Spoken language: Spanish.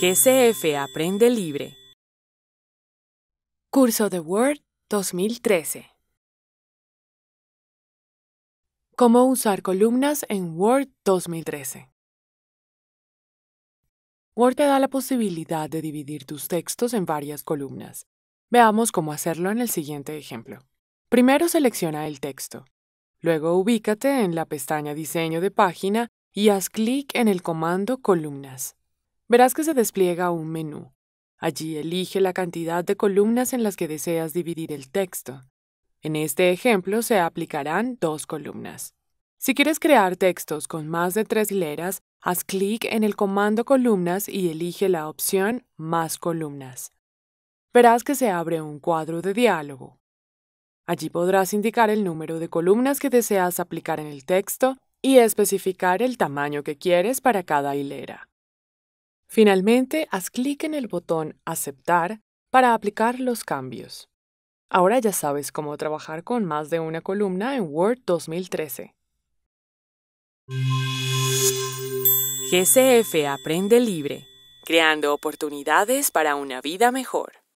GCF Aprende Libre. Curso de Word 2013. Cómo usar columnas en Word 2013. Word te da la posibilidad de dividir tus textos en varias columnas. Veamos cómo hacerlo en el siguiente ejemplo. Primero selecciona el texto. Luego ubícate en la pestaña Diseño de página y haz clic en el comando Columnas. Verás que se despliega un menú. Allí elige la cantidad de columnas en las que deseas dividir el texto. En este ejemplo se aplicarán dos columnas. Si quieres crear textos con más de tres hileras, haz clic en el comando Columnas y elige la opción Más columnas. Verás que se abre un cuadro de diálogo. Allí podrás indicar el número de columnas que deseas aplicar en el texto y especificar el tamaño que quieres para cada hilera. Finalmente, haz clic en el botón Aceptar para aplicar los cambios. Ahora ya sabes cómo trabajar con más de una columna en Word 2013. GCF Aprende Libre, creando oportunidades para una vida mejor.